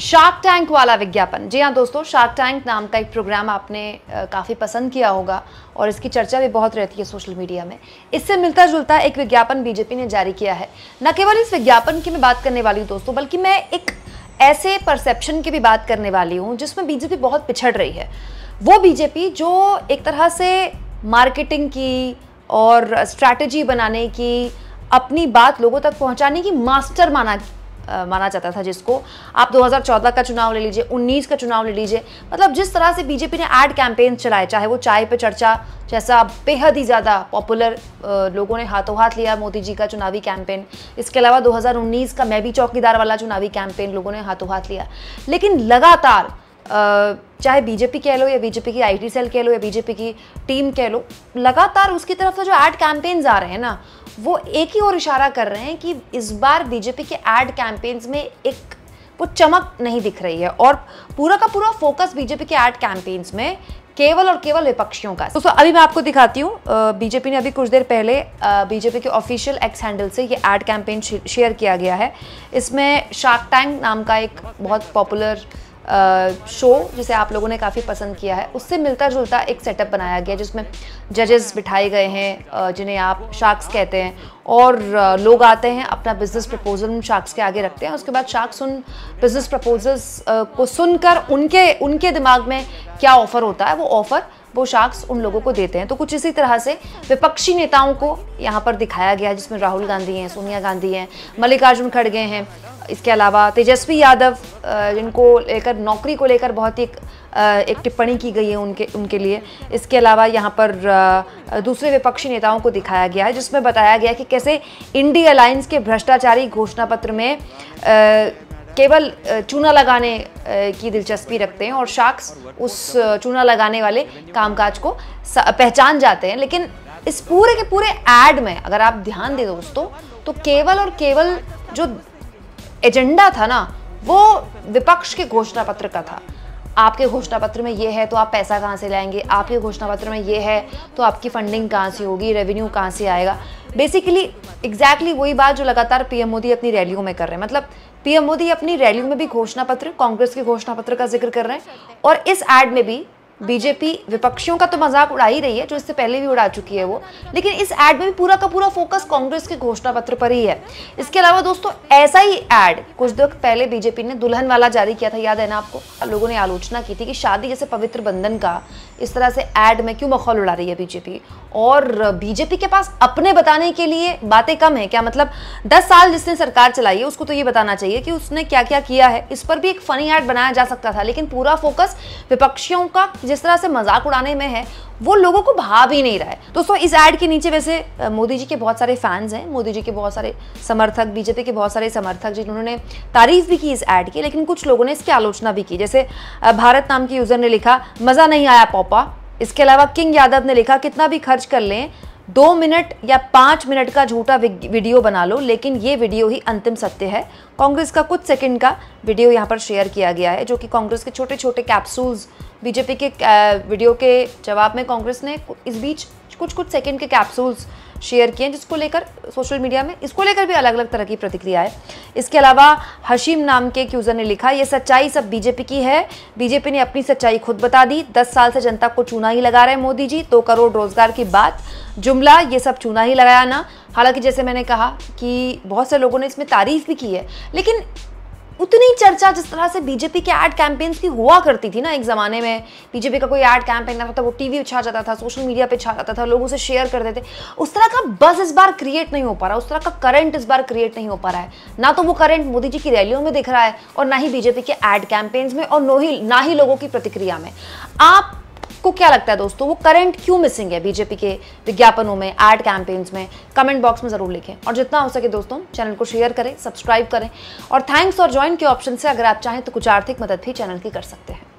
shark tank वाला विज्ञापन जी हाँ दोस्तों शार्क टैंक नाम का एक प्रोग्राम आपने काफ़ी पसंद किया होगा और इसकी चर्चा भी बहुत रहती है सोशल मीडिया में इससे मिलता जुलता एक विज्ञापन बीजेपी ने जारी किया है न केवल इस विज्ञापन की मैं बात करने वाली हूँ दोस्तों बल्कि मैं एक ऐसे परसेप्शन की भी बात करने वाली हूँ जिसमें बीजेपी बहुत पिछड़ रही है वो बीजेपी जो एक तरह से मार्केटिंग की और स्ट्रैटेजी बनाने की अपनी बात लोगों तक पहुंचाने की मास्टर माना माना जाता था जिसको आप 2014 का चुनाव ले लीजिए 19 का चुनाव ले लीजिए मतलब जिस तरह से बीजेपी ने एड कैंपेन चलाए चाहे वो चाय पे चर्चा जैसा बेहद ही ज़्यादा पॉपुलर लोगों ने हाथों हाथ लिया मोदी जी का चुनावी कैंपेन इसके अलावा 2019 का मैं भी चौकीदार वाला चुनावी कैंपेन लोगों ने हाथों हाथ लिया लेकिन लगातार चाहे बीजेपी कह लो या बीजेपी की आईटी सेल कह लो या बीजेपी की टीम कह लो लगातार उसकी तरफ से जो एड कैंपेन्स आ रहे हैं ना वो एक ही और इशारा कर रहे हैं कि इस बार बीजेपी के एड कैंपेन्स में एक वो चमक नहीं दिख रही है और पूरा का पूरा फोकस बीजेपी के एड कैंपेन्स में केवल और केवल विपक्षियों का दोस्तों अभी मैं आपको दिखाती हूँ बीजेपी ने अभी कुछ देर पहले बीजेपी के ऑफिशियल एक्स हैंडल से ये एड कैंपेन शेयर किया गया है इसमें शार्क टैंक नाम का एक बहुत पॉपुलर शो जिसे आप लोगों ने काफ़ी पसंद किया है उससे मिलता जुलता एक सेटअप बनाया गया जिसमें जजेस बिठाए गए हैं जिन्हें आप शार्क्स कहते हैं और लोग आते हैं अपना बिज़नेस प्रपोजल उन शार्क्स के आगे रखते हैं उसके बाद शार्क्स उन बिज़नेस प्रपोजल्स को सुनकर उनके उनके दिमाग में क्या ऑफ़र होता है वो ऑफ़र वो शार्क्स उन लोगों को देते हैं तो कुछ इसी तरह से विपक्षी नेताओं को यहाँ पर दिखाया गया जिसमें राहुल गांधी हैं सोनिया गांधी हैं मल्लिकार्जुन खड़गे हैं इसके अलावा तेजस्वी यादव जिनको लेकर नौकरी को लेकर बहुत ही एक टिप्पणी की गई है उनके उनके लिए इसके अलावा यहाँ पर दूसरे विपक्षी नेताओं को दिखाया गया है जिसमें बताया गया कि कैसे इंडी अलायंस के भ्रष्टाचारी घोषणा पत्र में केवल चूना लगाने की दिलचस्पी रखते हैं और शाख्स उस चूना लगाने वाले कामकाज को पहचान जाते हैं लेकिन इस पूरे के पूरे एड में अगर आप ध्यान दें दोस्तों तो केवल और केवल जो एजेंडा था ना वो विपक्ष के घोषणा पत्र का था आपके घोषणा पत्र में ये है तो आप पैसा कहाँ से लाएंगे आपके घोषणा पत्र में ये है तो आपकी फंडिंग कहाँ से होगी रेवेन्यू कहाँ से आएगा बेसिकली एग्जैक्टली वही बात जो लगातार पीएम मोदी अपनी रैलियों में कर रहे हैं मतलब पीएम मोदी अपनी रैलियों में भी घोषणा पत्र कांग्रेस के घोषणा पत्र का जिक्र कर रहे हैं और इस एड में भी बीजेपी विपक्षियों का तो मजाक उड़ा ही रही है जो इससे पहले भी उड़ा चुकी है वो लेकिन इस एड में भी पूरा का पूरा फोकस कांग्रेस के घोषणा पत्र पर ही है इसके अलावा दोस्तों ऐसा ही एड कुछ दिन पहले बीजेपी ने दुल्हन वाला जारी किया था याद है ना आपको लोगों ने आलोचना की थी कि शादी जैसे पवित्र बंधन का इस तरह से एड में क्यों मखौल उड़ा रही है बीजेपी और बीजेपी के पास अपने बताने के लिए बातें कम है क्या मतलब दस साल जिसने सरकार चलाई है उसको तो ये बताना चाहिए कि उसने क्या क्या किया है इस पर भी एक फनी ऐड बनाया जा सकता था लेकिन पूरा फोकस विपक्षियों का जिस तरह से मजाक उड़ाने में है वो लोगों को भा भी नहीं रहा है दोस्तों इस एड के नीचे वैसे मोदी जी के बहुत सारे फैंस हैं मोदी जी के बहुत सारे समर्थक बीजेपी के बहुत सारे समर्थक जिन्होंने तारीफ भी की इस एड की लेकिन कुछ लोगों ने इसकी आलोचना भी की जैसे भारत नाम के यूज़र ने लिखा मज़ा नहीं आया पॉपा इसके अलावा किंग यादव ने लिखा कितना भी खर्च कर लें दो मिनट या पाँच मिनट का झूठा वीडियो बना लो लेकिन ये वीडियो ही अंतिम सत्य है कांग्रेस का कुछ सेकंड का वीडियो यहाँ पर शेयर किया गया है जो कि कांग्रेस के छोटे छोटे कैप्सूल्स बीजेपी के वीडियो के जवाब में कांग्रेस ने इस बीच कुछ कुछ सेकंड के कैप्सूल्स शेयर किए हैं जिसको लेकर सोशल मीडिया में इसको लेकर भी अलग अलग तरह की प्रतिक्रिया है इसके अलावा हशीम नाम के एक यूज़र ने लिखा ये सच्चाई सब बीजेपी की है बीजेपी ने अपनी सच्चाई खुद बता दी दस साल से जनता को चूना ही लगा रहे हैं मोदी जी दो करोड़ रोजगार की बात जुमला ये सब चूना ही लगाया ना हालांकि जैसे मैंने कहा कि बहुत से लोगों ने इसमें तारीफ भी की है लेकिन उतनी चर्चा जिस तरह से बीजेपी के एड कैंपेन्स की हुआ करती थी ना एक ज़माने में बीजेपी का कोई एड कैंपेन था वो टीवी छा जाता था सोशल मीडिया पे छा जाता था लोग उसे शेयर करते थे उस तरह का बस इस बार क्रिएट नहीं हो पा रहा उस तरह का करंट इस बार क्रिएट नहीं हो पा रहा है ना तो वो करंट मोदी जी की रैलियों में दिख रहा है और ना ही बीजेपी के एड कैंपेन्स में और ना ही ना ही लोगों की प्रतिक्रिया में आप आपको क्या लगता है दोस्तों वो करंट क्यों मिसिंग है बीजेपी के विज्ञापनों में एड कैंपेन्स में कमेंट बॉक्स में ज़रूर लिखें और जितना हो सके दोस्तों चैनल को शेयर करें सब्सक्राइब करें और थैंक्स और ज्वाइन के ऑप्शन से अगर आप चाहें तो कुछ आर्थिक मदद भी चैनल की कर सकते हैं